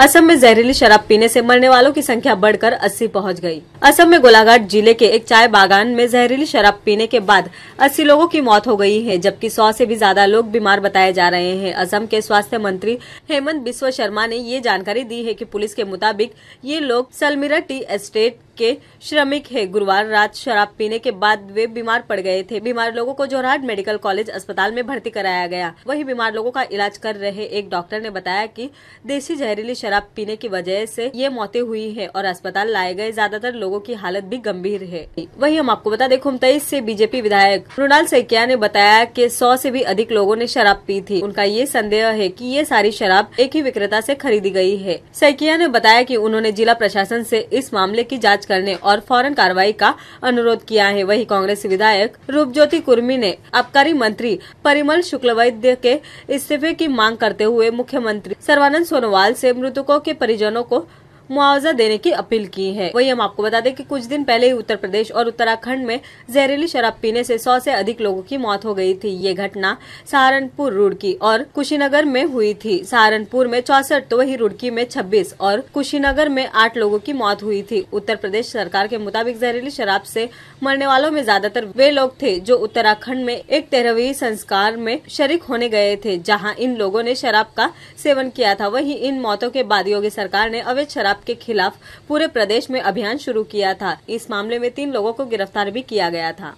असम में जहरीली शराब पीने से मरने वालों की संख्या बढ़कर 80 पहुंच गई। असम में गोलाघाट जिले के एक चाय बागान में जहरीली शराब पीने के बाद 80 लोगों की मौत हो गई है जबकि 100 से भी ज्यादा लोग बीमार बताए जा रहे हैं असम के स्वास्थ्य मंत्री हेमंत बिस्व शर्मा ने ये जानकारी दी है की पुलिस के मुताबिक ये लोग सलमीरा टी एस्टेट के श्रमिक है गुरुवार रात शराब पीने के बाद वे बीमार पड़ गए थे बीमार लोगों को जोरहाट मेडिकल कॉलेज अस्पताल में भर्ती कराया गया वही बीमार लोगों का इलाज कर रहे एक डॉक्टर ने बताया कि देसी जहरीली शराब पीने की वजह से ये मौतें हुई है और अस्पताल लाए गए ज्यादातर लोगों की हालत भी गंभीर है वही हम आपको बता दें खुमतई से बीजेपी विधायक मृणाल सैकिया ने बताया की सौ से भी अधिक लोगों ने शराब पी थी उनका ये संदेह है की ये सारी शराब एक ही विक्रेता ऐसी खरीदी गयी है सैकिया ने बताया की उन्होंने जिला प्रशासन ऐसी इस मामले की जाँच जांच करने और फौरन कार्रवाई का अनुरोध किया है वही कांग्रेस विधायक ज्योति कुर्मी ने आबकारी मंत्री परिमल शुक्लवैद्य के इस्तीफे की मांग करते हुए मुख्यमंत्री सर्वानंद सोनोवाल से मृतकों के परिजनों को मुआवजा देने की अपील की है वही हम आपको बता दें कि कुछ दिन पहले ही उत्तर प्रदेश और उत्तराखंड में जहरीली शराब पीने से सौ से अधिक लोगों की मौत हो गई थी ये घटना सहारनपुर रुड़की और कुशीनगर में हुई थी सहारनपुर में चौसठ तो वही रुड़की में छब्बीस और कुशीनगर में आठ लोगों की मौत हुई थी उत्तर प्रदेश सरकार के मुताबिक जहरीली शराब से मरने वालों में ज्यादातर वे लोग थे जो उत्तराखंड में एक तेरहवीं संस्कार में शरीक होने गए थे जहां इन लोगों ने शराब का सेवन किया था वहीं इन मौतों के बाद योगी सरकार ने अवैध शराब के खिलाफ पूरे प्रदेश में अभियान शुरू किया था इस मामले में तीन लोगों को गिरफ्तार भी किया गया था